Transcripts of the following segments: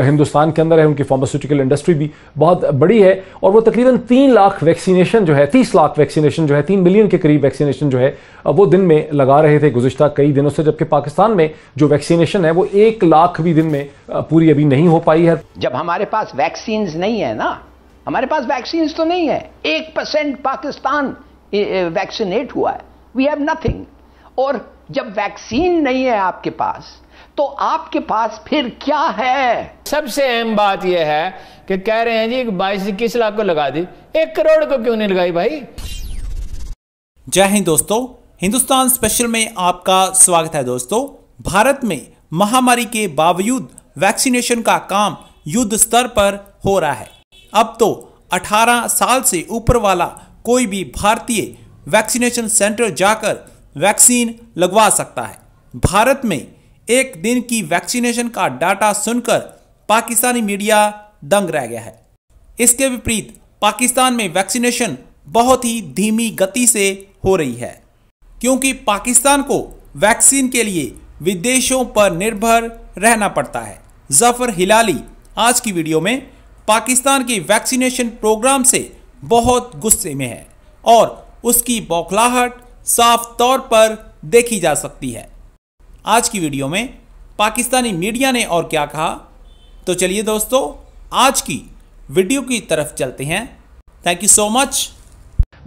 हिंदुस्तान के अंदर है उनकी फार्मास्यूटिकल इंडस्ट्री भी बहुत बड़ी है और वो तकरीबन तीन लाख वैक्सीनेशन जो है तीस लाख वैक्सीनेशन जो है तीन मिलियन के करीब वैक्सीनेशन जो है वो दिन में लगा रहे थे गुजशत कई दिनों से जबकि पाकिस्तान में जो वैक्सीनेशन है वो एक लाख भी दिन में पूरी अभी नहीं हो पाई है जब हमारे पास वैक्सीन नहीं है ना हमारे पास वैक्सीन तो नहीं है एक परसेंट पाकिस्तान वैक्सीनेट हुआ है वी हैव नथिंग और जब वैक्सीन नहीं है आपके पास तो आपके पास फिर क्या है सबसे अहम बात यह है कि कह रहे हैं जी बाईस इक्कीस लाख को लगा दी एक करोड़ को क्यों नहीं लगाई भाई जय हिंद दोस्तों हिंदुस्तान स्पेशल में आपका स्वागत है दोस्तों भारत में महामारी के बावजूद वैक्सीनेशन का काम युद्ध स्तर पर हो रहा है अब तो 18 साल से ऊपर वाला कोई भी भारतीय वैक्सीनेशन सेंटर जाकर वैक्सीन लगवा सकता है भारत में एक दिन की वैक्सीनेशन का डाटा सुनकर पाकिस्तानी मीडिया दंग रह गया है इसके विपरीत पाकिस्तान में वैक्सीनेशन बहुत ही धीमी गति से हो रही है क्योंकि पाकिस्तान को वैक्सीन के लिए विदेशों पर निर्भर रहना पड़ता है जफर हिलाली आज की वीडियो में पाकिस्तान के वैक्सीनेशन प्रोग्राम से बहुत गुस्से में है और उसकी बौखलाहट साफ तौर पर देखी जा सकती है आज की वीडियो में पाकिस्तानी मीडिया ने और क्या कहा तो चलिए दोस्तों आज की वीडियो की तरफ चलते हैं थैंक यू सो मच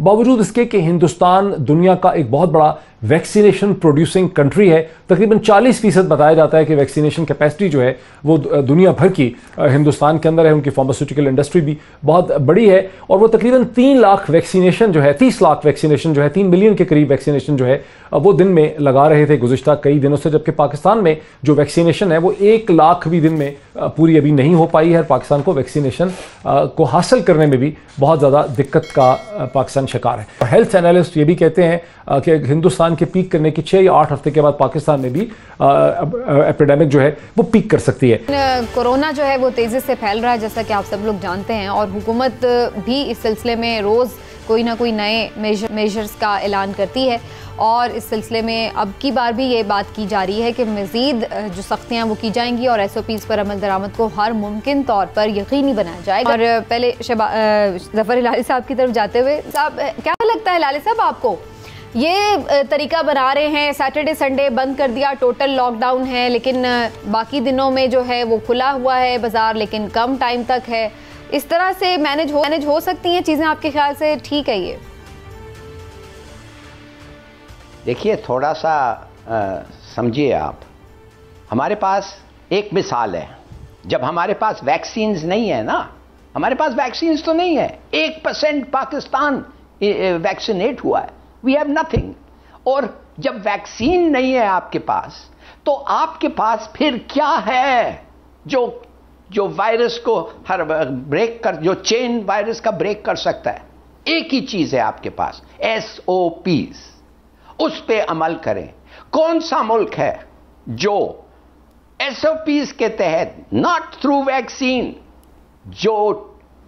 बावजूद इसके कि हिंदुस्तान दुनिया का एक बहुत बड़ा वैक्सीनेशन प्रोड्यूसिंग कंट्री है तकरीबन 40 फीसद बताया जाता है कि वैक्सीनेशन कैपेसिटी जो है वो दुनिया भर की हिंदुस्तान के अंदर है उनकी फार्मास्यूटिकल इंडस्ट्री भी बहुत बड़ी है और वो तकरीबन तीन लाख वैक्सीनेशन जो है तीस लाख वैक्सीनेशन जो है तीन मिलियन के करीब वैक्सीनेशन जो है वो दिन में लगा रहे थे गुजशत कई दिनों से जबकि पाकिस्तान में जो वैक्सीनेशन है वो एक लाख भी दिन में पूरी अभी नहीं हो पाई है पाकिस्तान को वैक्सीनेशन को हासिल करने में भी बहुत ज़्यादा दिक्कत का पाकिस्तान शिकार है हेल्थ एनालिस्ट ये भी कहते हैं कि हिंदुस्तान पाकिस्तान के पीक करने की छह या आठ हफ्ते के बाद पाकिस्तान में भी एपिडेमिक जो है वो पीक कर सकती है कोरोना जो है वो तेज़ी से फैल रहा है जैसा कि आप सब लोग जानते हैं और हुकूमत भी इस सिलसिले में रोज़ कोई ना कोई नए मेजर मेजर्स का ऐलान करती है और इस सिलसिले में अब की बार भी ये बात की जा रही है कि मज़ीद जो सख्तियाँ वो की जाएंगी और एस ओ पीज़ पर अमल दरामद को हर मुमकिन तौर पर यकीनी बनाया जाएगा और पहले शबा जफ़र लाली साहब की तरफ जाते हुए साहब क्या लगता है लाली साहब आपको ये तरीका बना रहे हैं सैटरडे संडे बंद कर दिया टोटल लॉकडाउन है लेकिन बाकी दिनों में जो है वो खुला हुआ है बाज़ार लेकिन कम टाइम तक है इस तरह से मैनेज हो मैनेज हो सकती हैं चीज़ें आपके ख्याल से ठीक है ये देखिए थोड़ा सा समझिए आप हमारे पास एक मिसाल है जब हमारे पास वैक्सीन्स नहीं है ना हमारे पास वैक्सीन तो नहीं है एक परसेंट पाकिस्तान वैक्सीनेट हुआ है वी हैव नथिंग और जब वैक्सीन नहीं है आपके पास तो आपके पास फिर क्या है जो जो वायरस को हर ब्रेक कर जो चेन वायरस का ब्रेक कर सकता है एक ही चीज है आपके पास एस ओ पीज उस पर अमल करें कौन सा मुल्क है जो एस ओ पीज के तहत नॉट थ्रू वैक्सीन जो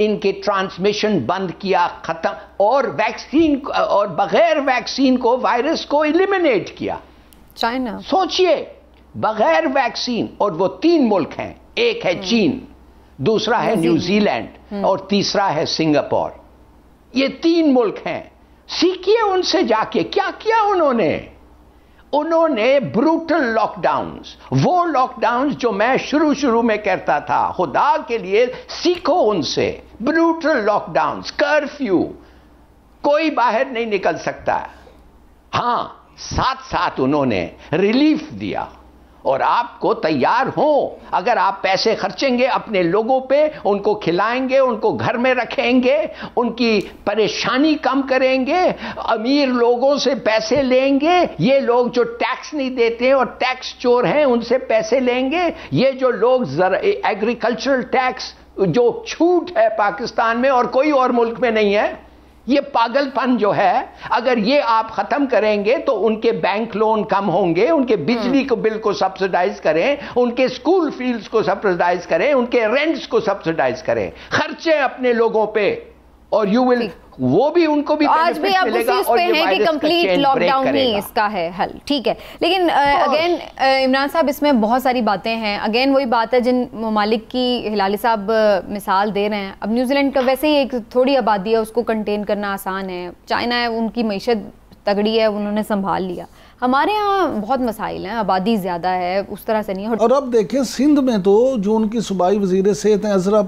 इनके ट्रांसमिशन बंद किया खत्म और वैक्सीन और बगैर वैक्सीन को वायरस को इलिमिनेट किया चाइना सोचिए बगैर वैक्सीन और वो तीन मुल्क हैं एक है हम्म। चीन दूसरा है न्यूजीलैंड हम्म। और तीसरा है सिंगापुर ये तीन मुल्क हैं सीखिए उनसे जाके क्या किया उन्होंने उन्होंने ब्रूटल लॉकडाउंस वो लॉकडाउंस जो मैं शुरू शुरू में कहता था खुदा के लिए सीखो उनसे ब्रूटल लॉकडाउंस कर्फ्यू कोई बाहर नहीं निकल सकता हां साथ साथ उन्होंने रिलीफ दिया और आपको तैयार हो अगर आप पैसे खर्चेंगे अपने लोगों पे उनको खिलाएंगे उनको घर में रखेंगे उनकी परेशानी कम करेंगे अमीर लोगों से पैसे लेंगे ये लोग जो टैक्स नहीं देते और टैक्स चोर हैं उनसे पैसे लेंगे ये जो लोग एग्रीकल्चरल टैक्स जो छूट है पाकिस्तान में और कोई और मुल्क में नहीं है ये पागलपन जो है अगर ये आप खत्म करेंगे तो उनके बैंक लोन कम होंगे उनके बिजली हम्म। को बिल को सब्सिडाइज करें उनके स्कूल फील्ड्स को सब्सिडाइज करें उनके रेंट्स को सब्सिडाइज करें खर्चे अपने लोगों पे और यू विल वो भी उनको भी तो आज भी आप उसी उस पे हैं कि कंप्लीट लॉकडाउन ही इसका है हल ठीक है लेकिन अगेन इमरान साहब इसमें बहुत सारी बातें हैं अगेन वही बात है जिन ममालिक की हिलाली साहब मिसाल दे रहे हैं अब न्यूजीलैंड का वैसे ही एक थोड़ी आबादी है उसको कंटेन करना आसान है चाइना है उनकी मीशत तगड़ी है उन्होंने संभाल लिया हमारे यहाँ बहुत मसाइल हैं आबादी ज़्यादा है उस तरह से नहीं और अब देखें सिंध में तो जो उनकी सूबाई वजीर सेहत हैं अजरा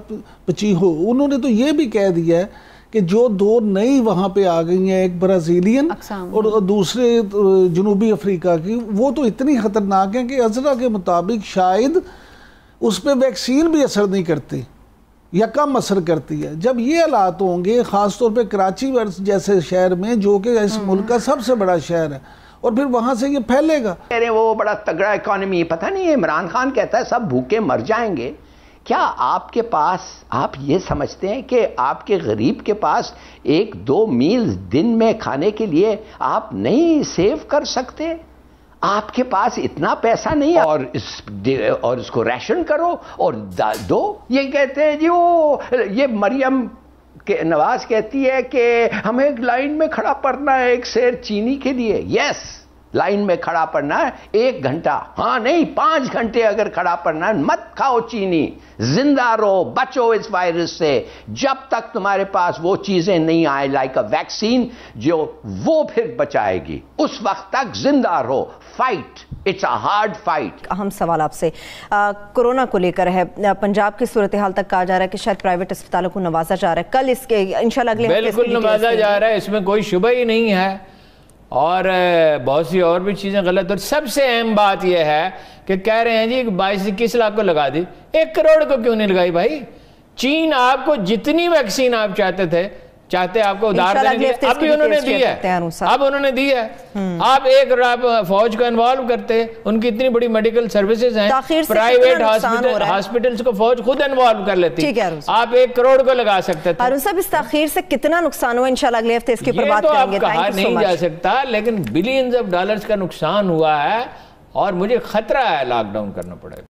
पचीहो उन्होंने तो ये भी कह दिया है कि जो दो नई वहाँ पे आ गई हैं एक ब्राज़ीलियन और दूसरे जनूबी अफ्रीका की वो तो इतनी ख़तरनाक है कि अजरा के मुताबिक शायद उस पर वैक्सीन भी असर नहीं करती या कम असर करती है जब ये हालात होंगे ख़ासतौर पर कराची जैसे शहर में जो कि इस हम्म। मुल्क का सबसे बड़ा शहर है और फिर वहाँ से ये फैलेगा अरे वो बड़ा तगड़ा इकोनॉमी पता नहीं इमरान खान कहता है सब भूखे मर जाएंगे क्या आपके पास आप ये समझते हैं कि आपके गरीब के पास एक दो मील दिन में खाने के लिए आप नहीं सेव कर सकते आपके पास इतना पैसा नहीं है और इस और इसको राशन करो और दो ये कहते हैं जी वो ये मरियम कि नवाज कहती है कि हमें एक लाइन में खड़ा पड़ना है एक शेर चीनी के लिए यस लाइन में खड़ा पड़ना है एक घंटा हाँ नहीं पांच घंटे अगर खड़ा पड़ना है मत खाओ चीनी जिंदा रहो बचो इस वायरस से जब तक तुम्हारे पास वो चीजें नहीं आए लाइक अ वैक्सीन जो वो फिर बचाएगी उस वक्त तक जिंदा रहो fight it's a hard fight अहम सवाल आपसे कोरोना को लेकर है पंजाब की सूरत हाल तक कहा जा रहा है कि शायद प्राइवेट अस्पतालों को नवाजा जा रहा है कल इसके इनशाला बिल्कुल नवाजा जा रहा है इसमें कोई शुभ ही नहीं है और बहुत सी और भी चीज़ें गलत और सबसे अहम बात यह है कि कह रहे हैं जी बाईस इक्कीस लाख को लगा दी एक करोड़ को क्यों नहीं लगाई भाई चीन आपको जितनी वैक्सीन आप चाहते थे चाहते आपको उधार देने अभी उन्होंने दी है अब उन्होंने दी है हम्म। आप एक फौज को इन्वॉल्व करते उनकी इतनी बड़ी मेडिकल सर्विसेज हैं प्राइवेट हॉस्पिटल हॉस्पिटल्स को फौज खुद इन्वॉल्व कर लेती है आप एक करोड़ को लगा सकते थे अरुण इस तखीर से कितना नुकसान हुआ इंशाल्लाह अगले हफ्ते इसके ऊपर तो कहा नहीं जा सकता लेकिन बिलियंस ऑफ डॉलर का नुकसान हुआ है और मुझे खतरा है लॉकडाउन करना पड़ेगा